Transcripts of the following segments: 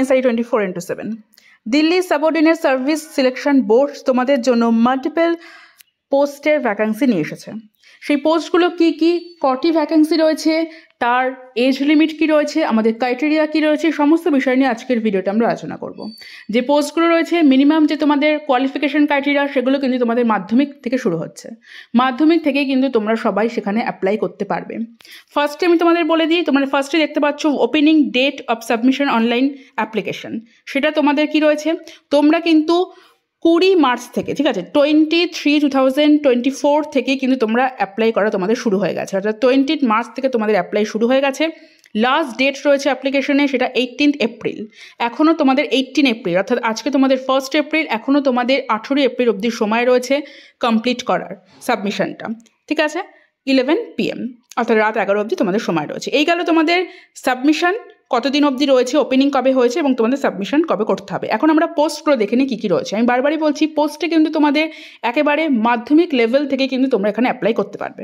এনসারি twenty four into seven Delhi subordinate service selection board তোমাদের জন্য multiple পোস্টের ভ্যাকান্সি নিয়ে এসেছে সেই পোস্টগুলো কি কি কটি ভ্যাকেন্সি রয়েছে তার এজ লিমিট কি রয়েছে আমাদের ক্রাইটেরিয়া কি রয়েছে সমস্ত বিষয় নিয়ে আজকের ভিডিওটা আমরা আলোচনা করব যে পোস্টগুলো রয়েছে মিনিমাম যে তোমাদের কোয়ালিফিকেশন ক্রাইটেরিয়া সেগুলো কিন্তু তোমাদের মাধ্যমিক থেকে শুরু হচ্ছে মাধ্যমিক থেকে কিন্তু তোমরা সবাই সেখানে অ্যাপ্লাই করতে পারবে ফার্স্টে আমি তোমাদের বলে দিই তোমাদের ফার্স্টে দেখতে পাচ্ছ opening date of submission online application সেটা তোমাদের কি রয়েছে তোমরা কিন্তু কুড়ি মার্চ থেকে ঠিক আছে twenty three two thousand twenty four থেকে কিন্তু তোমরা অ্যাপ্লাই করা তোমাদের শুরু হয়ে গেছে অর্থাৎ টোয়েন্টি মার্চ থেকে তোমাদের অ্যাপ্লাই শুরু হয়ে গেছে লাস্ট ডেট রয়েছে অ্যাপ্লিকেশনে সেটা এইটিনথ এপ্রিল এখনও তোমাদের এইটিন এপ্রিল অর্থাৎ আজকে তোমাদের ফার্স্ট এপ্রিল এখনও তোমাদের আঠেরোই এপ্রিল অবধি সময় রয়েছে কমপ্লিট করার সাবমিশনটা ঠিক আছে ইলেভেন পিএম অর্থাৎ রাত এগারো অবধি তোমাদের সময় রয়েছে এই গেল তোমাদের সাবমিশন কতদিন অবধি রয়েছে ওপেনিং কবে হয়েছে এবং তোমাদের সাবমিশন কবে করতে হবে এখন আমরা পোস্টগুলো দেখে নিই কী কী রয়েছে আমি বারবারই বলছি পোস্টে কিন্তু তোমাদের একেবারে মাধ্যমিক লেভেল থেকে কিন্তু তোমরা এখানে অ্যাপ্লাই করতে পারবে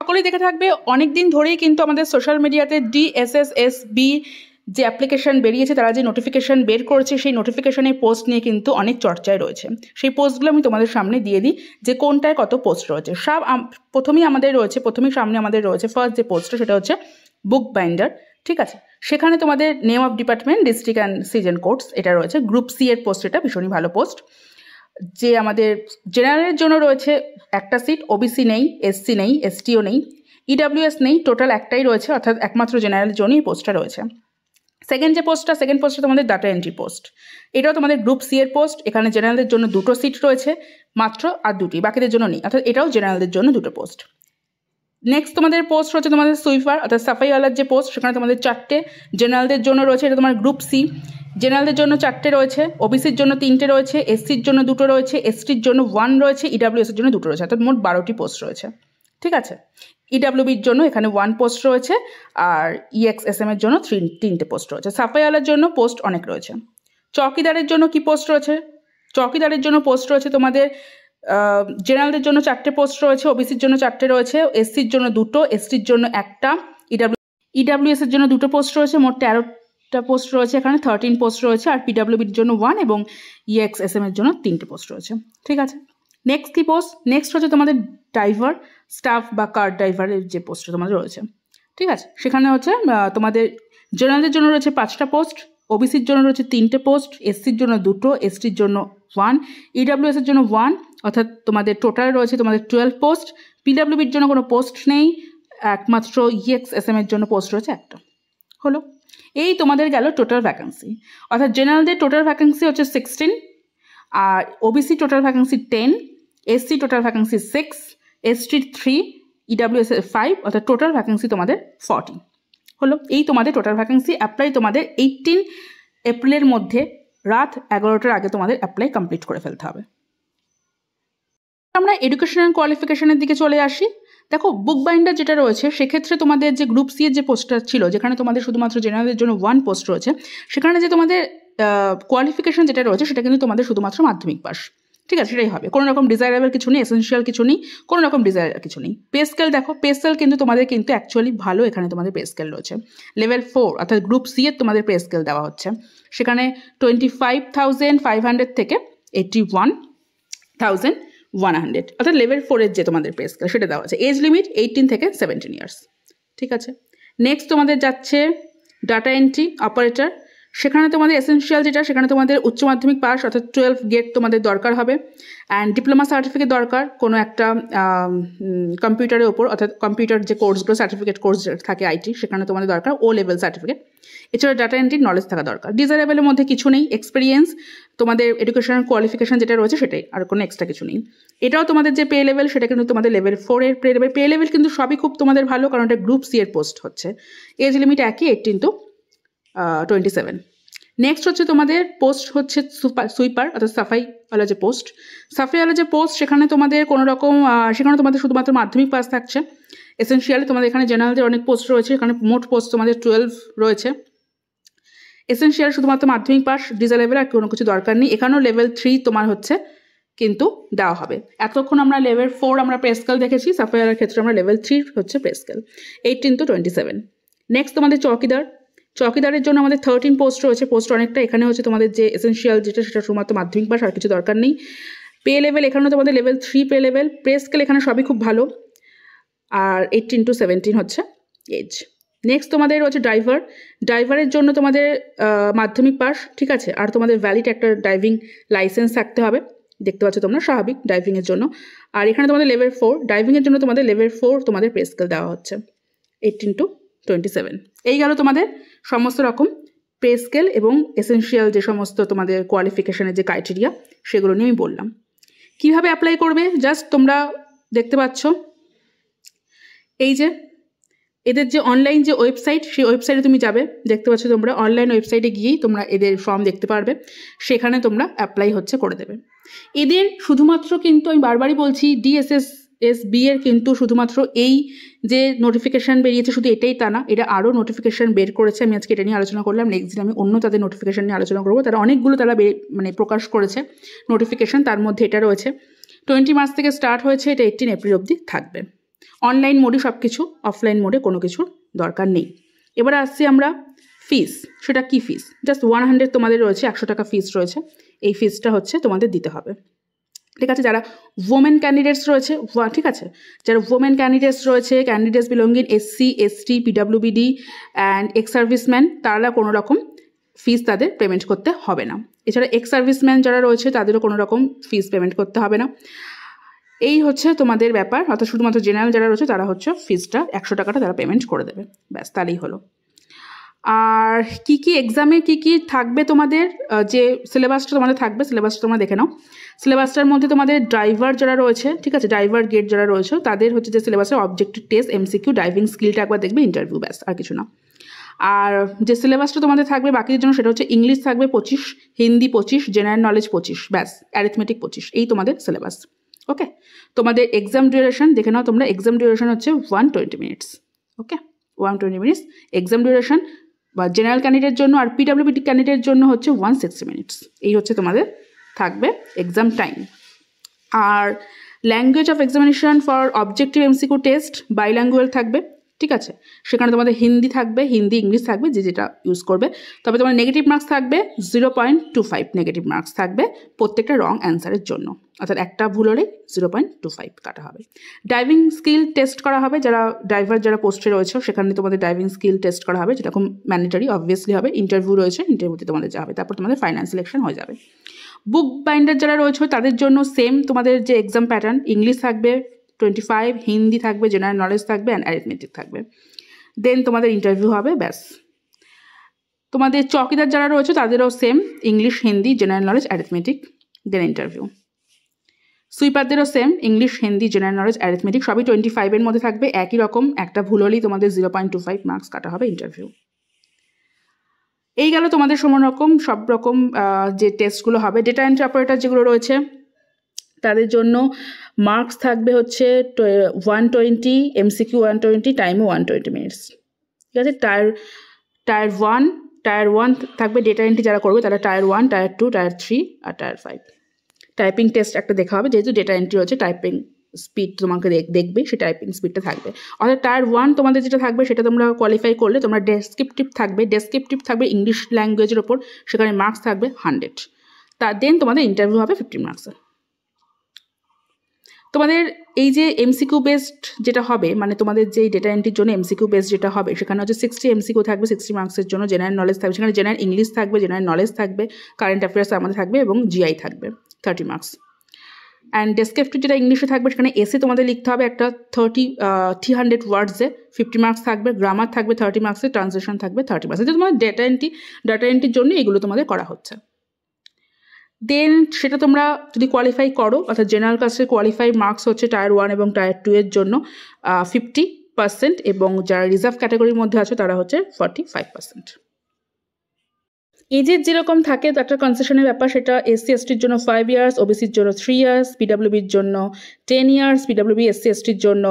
সকলেই দেখে থাকবে অনেক দিন ধরেই কিন্তু আমাদের সোশ্যাল মিডিয়াতে ডিএসএসএসবি যে অ্যাপ্লিকেশান বেরিয়েছে তারা যে নোটিফিকেশান বের করছে সেই নোটিফিকেশানের পোস্ট নিয়ে কিন্তু অনেক চর্চায় রয়েছে সেই পোস্টগুলো আমি তোমাদের সামনে দিয়ে দিই যে কোনটায় কত পোস্ট রয়েছে সব প্রথমেই আমাদের রয়েছে প্রথমেই সামনে আমাদের রয়েছে ফার্স্ট যে পোস্টটা সেটা হচ্ছে বুক বাইন্ডার ঠিক আছে সেখানে তোমাদের name of department district and season course এটা রয়েছে গ্রুপ সি এর পোস্ট এটা ভীষণই ভালো পোস্ট যে আমাদের জেনারেলের জন্য রয়েছে একটা সিট ওবিসি নেই এসসি নেই এসটিও নেই ইডাব্লিউএস e নেই টোটাল একটাই রয়েছে অর্থাৎ একমাত্র জেনারেলের জন্যই এই পোস্টটা রয়েছে সেকেন্ড যে পোস্টটা সেকেন্ড পোস্টটা তোমাদের ডাটা এন্ট্রি পোস্ট এটাও তোমাদের গ্রুপ সি এর পোস্ট এখানে জেনারেলদের জন্য দুটো সিট রয়েছে মাত্র আর দুটি বাকিদের জন্য নেই অর্থাৎ এটাও জেনারেলদের জন্য দুটো পোস্ট নেক্সট তোমাদের পোস্ট রয়েছে তোমাদের সুইফার অর্থাৎ সাফাইওয়ালার যে পোস্ট সেখানে তোমাদের চারটে জেনারেলদের জন্য রয়েছে এটা তোমার গ্রুপ সি জেনারেলদের জন্য চারটে রয়েছে ওবিসির জন্য তিনটে রয়েছে এসসির জন্য দুটো রয়েছে এসটির জন্য ওয়ান রয়েছে ইডাব্লিউএসের e জন্য দুটো রয়েছে অর্থাৎ মোট বারোটি পোস্ট রয়েছে ঠিক আছে ইডাব্লিউবির e জন্য এখানে ওয়ান পোস্ট রয়েছে আর ইএক্স e এস এর জন্য থ্রি তিনটে পোস্ট রয়েছে সাফাইওয়ালার জন্য পোস্ট অনেক রয়েছে চকিদারের জন্য কি পোস্ট রয়েছে চকিদারের জন্য পোস্ট রয়েছে তোমাদের জেনারেলদের জন্য চারটে পোস্ট রয়েছে ওবিসির জন্য চারটে রয়েছে এসসির জন্য দুটো এসটির জন্য একটা ইডাব্লিউ e e এসের জন্য দুটো পোস্ট রয়েছে মোট তেরোটা পোস্ট রয়েছে এখানে থার্টিন পোস্ট রয়েছে আর পিডাব্লিউবির জন্য ওয়ান এবং ইএক্স এস এম এর জন্য তিনটে পোস্ট রয়েছে ঠিক আছে নেক্সট কী পোস্ট নেক্সট হচ্ছে তোমাদের ড্রাইভার স্টাফ বা কার ড্রাইভারের যে পোস্ট তোমাদের রয়েছে ঠিক আছে সেখানে হচ্ছে তোমাদের জেনারেলদের জন্য রয়েছে পাঁচটা পোস্ট ওবিসির জন্য রয়েছে তিনটে পোস্ট এসসির জন্য দুটো এসটির জন্য ওয়ান ইডাব্লিউএসের e জন্য ওয়ান অর্থাৎ তোমাদের টোটাল রয়েছে তোমাদের টুয়েলভ পোস্ট পিডাব্লিউবির জন্য কোনো পোস্ট নেই একমাত্র ইএক্স এস এম এর জন্য পোস্ট রয়েছে একটা হলো এই তোমাদের গেল টোটাল ভ্যাকান্সি অর্থাৎ জেনারেলদের টোটাল ভ্যাকান্সি হচ্ছে সিক্সটিন আর OBC total vacancy ten SC total vacancy six ST three EWS five অর্থাৎ টোটাল ভ্যাকান্সি তোমাদের ফর্টিন হলো এই তোমাদের টোটাল ভ্যাকান্সি অ্যাপ্লাই তোমাদের এইটিন এপ্রিলের মধ্যে রাত এগারোটার আগে তোমাদের অ্যাপ্লাই কমপ্লিট করে ফেলতে হবে আমরা এডুকেশনাল কোয়ালিফিকেশনের দিকে চলে আসি দেখো বুক বাইন্ডার যেটা রয়েছে সেক্ষেত্রে তোমাদের যে গ্রুপ সি এর যে পোস্টটা ছিল যেখানে তোমাদের শুধুমাত্র জেনারেলের জন্য ওয়ান পোস্ট রয়েছে সেখানে যে তোমাদের কোয়ালিফিকেশন যেটা রয়েছে সেটা কিন্তু তোমাদের শুধুমাত্র মাধ্যমিক পাস ঠিক আছে সেটাই হবে কোনো রকম ডিজাইরেবল কিছু নেই এসেন্সিয়াল কিছু নেই কোনো রকম ডিজাইরেবল কিছু নেই পে স্কেল দেখো পে স্কেল কিন্তু তোমাদের কিন্তু অ্যাকচুয়ালি ভালো এখানে তোমাদের পে স্কেল রয়েছে লেভেল ফোর অর্থাৎ গ্রুপ সি এর তোমাদের পে স্কেল দেওয়া হচ্ছে সেখানে twenty five thousand five hundred থেকে eighty one thousand one hundred অর্থাৎ লেভেল ফোরের যে তোমাদের পে স্কেল সেটা দেওয়া আছে এজ লিমিট এইটিন থেকে সেভেন্টিন ইয়ার্স ঠিক আছে নেক্সট তোমাদের যাচ্ছে ডাটা এন্ট্রি অপারেটর সেখানে তোমাদের এসেন্সিয়াল যেটা সেখানে তোমাদের উচ্চ মাধ্যমিক পাস অর্থাৎ টুয়েলভ গেট তোমাদের দরকার হবে অ্যান্ড ডিপ্লোমা সার্টিফিকেট দরকার কোনো একটা কম্পিউটারের ওপর অর্থাৎ কম্পিউটার যে কোর্সগুলো সার্টিফিকেট কোর্স থাকে আইটি সেখানে তোমাদের দরকার ও লেভেল সার্টিফিকেট এছাড়া ডাটা এন্ট্রির নলেজ থাকা দরকার ডিজারেবলের মধ্যে কিছু নেই এক্সপিরিয়েন্স তোমাদের এডুকেশনাল কোয়ালিফিকেশান যেটা রয়েছে সেটাই আর কোনো এক্সট্রা কিছু নেই এটাও তোমাদের যে পে লেভেল সেটা কিন্তু তোমাদের লেভেল ফোরের পে লেভেল পে লেভেল কিন্তু সবই খুব তোমাদের ভালো কারণ এটা গ্রুপ সি এর পোস্ট হচ্ছে এজ লিমিট একই eighteen to twenty seven next হচ্ছে তোমাদের পোস্ট হচ্ছে সুইপার অর্থাৎ সাফাই আলা যে পোস্ট সাফাই আলা যে পোস্ট সেখানে তোমাদের কোনো রকম সেখানে তোমাদের শুধুমাত্র মাধ্যমিক পাস থাকছে এসেন্সিয়ালি তোমাদের এখানে জেনারেলদের অনেক পোস্ট রয়েছে এখানে মোট পোস্ট তোমাদের টুয়েলভ রয়েছে এসেন্সিয়াল শুধুমাত্র মাধ্যমিক পাস ডিজা লেভেল আর কোনো কিছু দরকার নেই এখানেও লেভেল থ্রি তোমার হচ্ছে কিন্তু দেওয়া হবে এতক্ষণ আমরা লেভেল ফোর আমরা প্রেসকেল দেখেছি সাফাইয়ারের ক্ষেত্রে আমরা লেভেল থ্রি হচ্ছে pay scale eighteen to twenty seven next তোমাদের চৌকিদার চকিদারের জন্য আমাদের থার্টিন পোস্ট রয়েছে পোস্ট অনেকটা এখানে হচ্ছে তোমাদের যে এসেন্সিয়াল যেটা সেটা শুধুমাত্র মাধ্যমিক পাস আর কিছু দরকার নেই পে লেভেল এখানেও তোমাদের level three pay level pay scale এখানে সবই খুব ভালো আর এইটিন টু সেভেন্টিন হচ্ছে এজ নেক্সট তোমাদের হচ্ছে ড্রাইভার ড্রাইভারের জন্য তোমাদের মাধ্যমিক পাস ঠিক আছে আর তোমাদের ভ্যালিড একটা ড্রাইভিং লাইসেন্স থাকতে হবে দেখতে পাচ্ছ তোমরা স্বাভাবিক ড্রাইভিংয়ের জন্য আর এখানে তোমাদের লেভেল ফোর ড্রাইভিংয়ের জন্য তোমাদের লেভেল ফোর তোমাদের প্রে স্কেল দেওয়া হচ্ছে এইটিন টু টোয়েন্টি সেভেন এই গেল তোমাদের সমস্ত রকম পে স্কেল এবং এসেন্সিয়াল যে সমস্ত তোমাদের কোয়ালিফিকেশানের যে ক্রাইটেরিয়া সেগুলো নিয়ে আমি বললাম কিভাবে অ্যাপ্লাই করবে জাস্ট তোমরা দেখতে পাচ্ছ এই যে এদের যে অনলাইন যে ওয়েবসাইট সেই ওয়েবসাইটে তুমি যাবে দেখতে পাচ্ছ তোমরা অনলাইন ওয়েবসাইটে গিয়েই তোমরা এদের ফর্ম দেখতে পারবে সেখানে তোমরা অ্যাপ্লাই হচ্ছে করে দেবে এদের শুধুমাত্র কিন্তু আমি বারবারই বলছি ডিএসএস এস বিয়ের কিন্তু শুধুমাত্র এই যে নোটিফিকেশান বেরিয়েছে শুধু এটাই তা না এটা আরও নোটিফিকেশান বের করেছে আমি আজকে এটা নিয়ে আলোচনা করলাম নেক্সট দিন আমি অন্য তাদের নোটিফিকেশান নিয়ে আলোচনা করবো তারা অনেকগুলো তারা মানে প্রকাশ করেছে নোটিফিকেশান তার মধ্যে এটা রয়েছে টোয়েন্টি মার্চ থেকে স্টার্ট হয়েছে এটা এইটিন এপ্রিল অবধি থাকবে অনলাইন মোডে সব কিছু অফলাইন মোডে কোনো কিছুর দরকার নেই এবার আসছি আমরা ফিস সেটা কি ফিস জাস্ট ওয়ান হান্ড্রেড তোমাদের রয়েছে একশো টাকা ফিস রয়েছে এই ফিসটা হচ্ছে তোমাদের দিতে হবে ঠিক আছে যারা ওমেন ক্যান্ডিডেটস রয়েছে ঠিক আছে যারা ওমেন ক্যান্ডিডেটস রয়েছে candidates belonging SC ST PWBD and ex serviceman তারা কোনো রকম ফিস তাদের পেমেন্ট করতে হবে না এছাড়া এক্স সার্ভিসম্যান যারা রয়েছে তাদেরও কোনো রকম ফিস পেমেন্ট করতে হবে না এই হচ্ছে তোমাদের ব্যাপার অর্থাৎ শুধুমাত্র জেনারেল যারা রয়েছে তারা হচ্ছে ফিজটা একশো টাকাটা তারা পেমেন্ট করে দেবে ব্যাস তাহলেই হলো আর কি কি এক্সামে কি কি থাকবে তোমাদের যে সিলেবাসটা তোমাদের থাকবে সিলেবাসটা তোমরা দেখে নাও সিলেবাসটার মধ্যে তোমাদের ড্রাইভার যারা রয়েছে ঠিক আছে ড্রাইভার গেট যারা রয়েছে তাদের হচ্ছে যে সিলেবাসের অবজেক্টিভ টেস্ট এমসিকিউ ড্রাইভিং স্কিলটা একবার দেখবে ইন্টারভিউ ব্যাস আর কিছু না আর যে সিলেবাসটা তোমাদের থাকবে বাকিদের জন্য সেটা হচ্ছে ইংলিশ থাকবে পঁচিশ হিন্দি পঁচিশ জেনারেল নলেজ পঁচিশ ব্যাস অ্যারিথমেটিক পঁচিশ এই তোমাদের সিলেবাস ওকে তোমাদের এক্সাম ডিউরেশন দেখে নাও তোমরা এক্সাম ডিউরেশন হচ্ছে one twenty minutes okay one twenty minutes exam duration বা জেনারেল ক্যান্ডিডেটের জন্য আর পিডাব্লিউবিটি ক্যান্ডিডেটের জন্য হচ্ছে ওয়ান সিক্সটি মিনিটস এই হচ্ছে তোমাদের থাকবে এক্সাম টাইম আর language of examination for objective MCQ test bilingual থাকবে ঠিক আছে সেখানে তোমাদের হিন্দি থাকবে হিন্দি ইংলিশ থাকবে যে যেটা ইউজ করবে তবে তোমার নেগেটিভ মার্কস থাকবে zero point two five negative marks থাকবে প্রত্যেকটা রং অ্যান্সারের জন্য অর্থাৎ একটা ভুল হলেই জিরো পয়েন্ট টু ফাইভ কাটা হবে ডাইভিং স্কিল টেস্ট করা হবে যারা ড্রাইভার যারা পোস্টে রয়েছে সেখানে তোমাদের ডাইভিং স্কিল টেস্ট করা হবে যেটা খুব ম্যান্ডেটারি অবভিয়াসলি হবে ইন্টারভিউ রয়েছে ইন্টারভিউতে তোমাদের যা হবে তারপর তোমাদের ফাইনাল সিলেকশন হয়ে যাবে বুক বাইন্ডার যারা রয়েছে তাদের জন্য সেম তোমাদের যে এক্সাম প্যাটার্ন ইংলিশ থাকবে টোয়েন্টি ফাইভ হিন্দি থাকবে জেনারেল নলেজ থাকবে অ্যান্ড অ্যারিথমেটিক থাকবে দেন তোমাদের ইন্টারভিউ হবে ব্যাস তোমাদের চকিদার যারা রয়েছে তাদেরও same English Hindi general knowledge arithmetic then interview সুইপারদেরও same English Hindi general knowledge arithmetic সবই টোয়েন্টি ফাইভের মধ্যে থাকবে একই রকম একটা ভুল হলেই তোমাদের zero point two five marks কাটা হবে ইন্টারভিউ এই গেল তোমাদের সমান রকম সব রকম যে টেস্টগুলো হবে ডেটা এন্ট্রি অপারেটার যেগুলো রয়েছে তাদের জন্য মার্কস থাকবে হচ্ছে one twenty MCQ one twenty টাইমে ওয়ান টোয়েন্টি মিনিটস ঠিক আছে tier tier one tier one থাকবে ডেটা এন্ট্রি যারা করবে তারা tier one tier two tier three আর টায়ার ফাইভ টাইপিং টেস্ট একটা দেখা হবে যেহেতু ডেটা এন্ট্রি হচ্ছে টাইপিং স্পিড তোমাকে দেখবে সেই টাইপিং স্পিডটা থাকবে অর্থাৎ টায়ার ওয়ান তোমাদের যেটা থাকবে সেটা তোমরা কোয়ালিফাই করলে তোমরা ডেসক্রিপটিভ থাকবে ডেসক্রিপটিভ থাকবে ইংলিশ ল্যাঙ্গুয়েজের ওপর সেখানে মার্কস থাকবে হান্ড্রেড তা দেন তোমাদের ইন্টারভিউ হবে ফিফটি মার্কসের তোমাদের এই যে এমসিকিউ বেসড যেটা হবে মানে তোমাদের যে ডেটা এন্ট্রির জন্য এমসিকিউ বেসড যেটা হবে সেখানে হচ্ছে সিক্সটি এমসিকিউ থাকবে সিক্সটি মার্কসের জন্য জেনারেল নলেজ থাকবে সেখানে জেনারেল ইংলিশ থাকবে জেনারেল নলেজ থাকবে কারেন্ট অ্যাফেয়ার্স আমাদের থাকবে এবং জিআই থাকবে থার্টি মার্কস অ্যান্ড ডেসক্রিপটিভ যেটা ইংলিশে থাকবে সেখানে এসে তোমাদের লিখতে হবে একটা থার্টি থ্রি হান্ড্রেড ওয়ার্ডসে ফিফটি মার্কস থাকবে গ্রামার থাকবে থার্টি মার্কসে ট্রান্সলেশন থাকবে থার্টি মার্কস এটা তোমাদের ডেটা এন্ট্রি ডাটা এন্ট্রির জন্য এগুলো তোমাদের করা হচ্ছে দেন সেটা তোমরা যদি কোয়ালিফাই করো অর্থাৎ জেনারেল কাস্টের কোয়ালিফাই মার্কস হচ্ছে টায়ার ওয়ান এবং টায়ার টু এর জন্য ফিফটি পার্সেন্ট এবং যারা রিজার্ভ ক্যাটাগরির মধ্যে আছে তারা হচ্ছে ফর্টি ফাইভ পার্সেন্ট এজের যেরকম থাকে একটা কনসেশনের ব্যাপার সেটা এসসি এসটির জন্য ফাইভ ইয়ার্স ওবিসির জন্য থ্রি ইয়ার্স পিডাব্লিউবির জন্য টেন ইয়ার্স পিডাব্লিউবি এসসি এসটির জন্য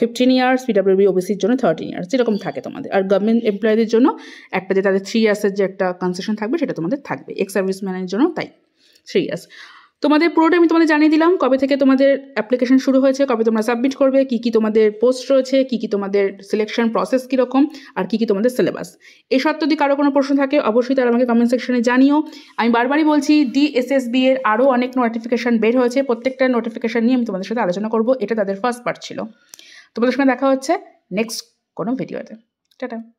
ফিফটিন ইয়ার্স পিডাব্লিউবি ওবিসির জন্য থার্টিন ইয়ার্স যেরকম থাকে তোমাদের আর গভর্নমেন্ট এমপ্লয়ীদের জন্য একটা যে তাদের থ্রি ইয়ার্সের যে একটা কনসেশন থাকবে সেটা তোমাদের থাকবে এক্স সার্ভিসম্যানের জন্য তাই থ্রি ইয়ার্স তোমাদের পুরোটা আমি তোমাদের জানিয়ে দিলাম কবে থেকে তোমাদের অ্যাপ্লিকেশন শুরু হয়েছে কবে তোমরা সাবমিট করবে কী কী তোমাদের পোস্ট রয়েছে কী কী তোমাদের সিলেকশন প্রসেস কীরকম আর কী কী তোমাদের সিলেবাস এসব যদি কারো কোনো প্রশ্ন থাকে অবশ্যই তারা আমাকে কমেন্ট সেকশনে জানিও আমি বারবারই বলছি ডিএসএসবি এর আরও অনেক নোটিফিকেশান বের হয়েছে প্রত্যেকটা নোটিফিকেশান নিয়ে আমি তোমাদের সাথে আলোচনা করবো এটা তাদের ফার্স্ট পার্ট ছিল তোমাদের সঙ্গে দেখা হচ্ছে নেক্সট কোনো ভিডিওতে টাটা